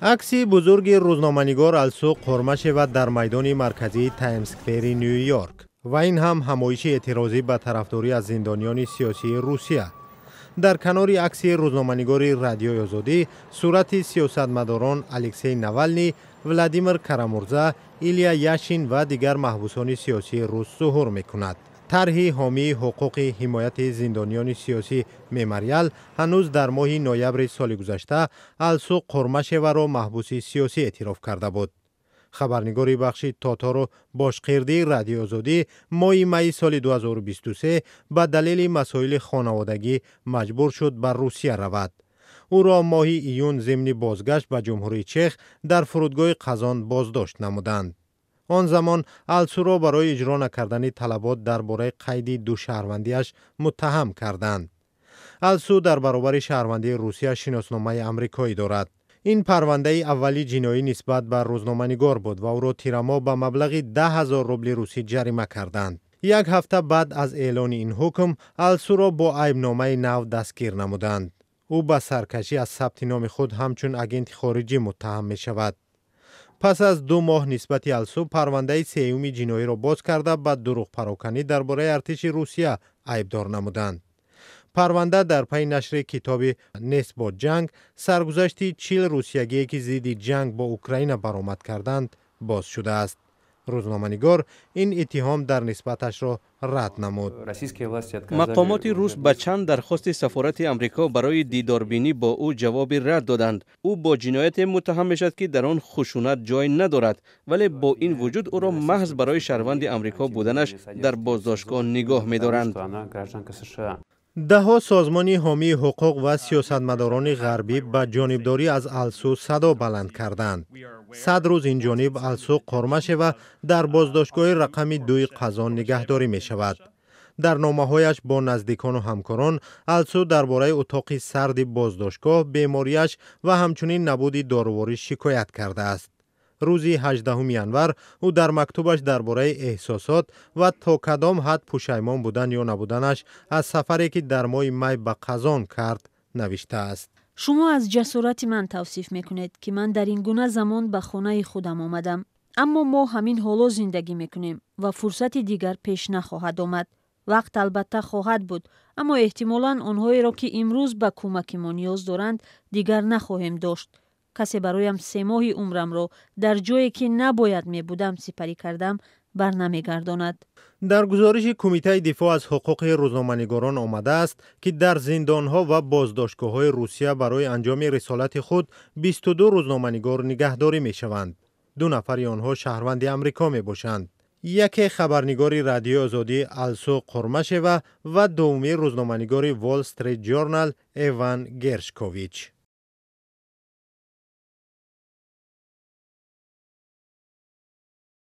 акси бузурги рӯзноманигор алсуқ қормашевад дар майдони марказии таймсквери ню йорк ва ин ҳам ҳамоиши эътирозӣ ба тарафдорӣ аз зиндониёни сиёсии русия дар канори акси рӯзноманигори радиои озодӣ сурати сиёсатмадорон алексей навалний владимир карамурза илия яшин ва дигар маҳбусони сиёсии рус зуҳур мекунад тарҳи ҳомии ҳуқуқи ҳимояти зиндониёни сиёсӣ мемориал ҳанӯз дар моҳи ноябри соли гузашта алсу қурмашеваро маҳбуси сиёсӣ эътироф карда буд хабарнигори бахши тотору бошқирдии радиоозодӣ моҳи майи соли 2023 ба далели масоили хонаводагӣ маҷбур шуд ба русия равад ӯро моҳи июн зимни бозгашт ба ҷумҳурии чех дар фурудгоҳи қазон боздошт намуданд он замон алсуро барои иҷро накардани талабот дар бораи қайди ду шаҳрвандиаш муттаҳам карданд алсу дар баробари шаҳрвандии русия шиносномаи амрикоӣ дорад ин парвандаи аввали ҷиноӣ нисбат ба рӯзноманигор буд ва ӯро тирамо ба маблағи 10000 рубли русӣ ҷарима карданд як ҳафта баъд аз эълони ин ҳукм алсуро бо айбномаи нав дастгир намуданд ӯ ба саркашӣ аз сабти номи худ ҳамчун агенти хориҷӣ муттаҳам мешавад пас аз ду моҳ нисбати алсу парвандаи сеюми ҷиноиро боз карда ба дурӯғпароканӣ дар бораи артиши русия айбдор намуданд парванда дар пайи нашри китоби несбо ҷанг саргузашти чил русиягие ки зидди ҷанг бо украина баромад карданд боз шудааст روزنامه‌نگار این اتهام در نسبتش را رد نمود مقامات روس به چند درخواست سفارت آمریکا برای دیداربینی با او جواب رد دادند او با جنایت متهم میشد که در آن خشونت جای ندارد ولی با این وجود او را محض برای شهروند آمریکا بودنش در بازداشتگاه نگاه می‌دارند даҳо созмони ҳомии ҳуқуқ ва сиёсатмадорони ғарбӣ ба ҷонибдорӣ аз алсу садо баланд карданд сад рӯз ин ҷониб алсу қормаше ва дар боздоштгоҳи рақами дуи қазон нигаҳдорӣ мешавад дар номаҳояш бо наздикону ҳамкорон алсу дар бораи утоқи сарди боздоштгоҳ бемориаш ва ҳамчунин набуди доруворӣ шикоят кардааст рӯзи 18 январ ӯ дар мактубаш дар бораи эҳсосот ва то кадом ҳад пушаймон будан ё набуданаш аз сафаре ки дар моҳи май ба қазон кард навиштааст шумо аз ҷасорати ман тавсиф мекунед ки ман дар ин гуна замон ба хонаи худам омадам аммо мо ҳамин ҳоло зиндагӣ мекунем ва фурсати дигар пеш нахоҳад омад вақт албатта хоҳад буд аммо эҳтимолан онҳоеро ки имрӯз ба кӯмаки мо ниёз доранд дигар нахоҳем дошт کسی برایم سه ماهی عمرم را در جایی که نباید می بودم سپری کردم بر گرداند. در گزارش کمیته دفاع از حقوق روزنامه‌نگاران آمده است که در ها و های روسیه برای انجام رسالت خود 22 روزنامه‌نگار نگهداری شوند. دو نفر آنها شهروند امریکا میباشند. یک خبرنگاری رادیو آزادی السو قرمشه و دومی روزنامه‌نگاری وال استریت جورنال ایوان گرشکوویچ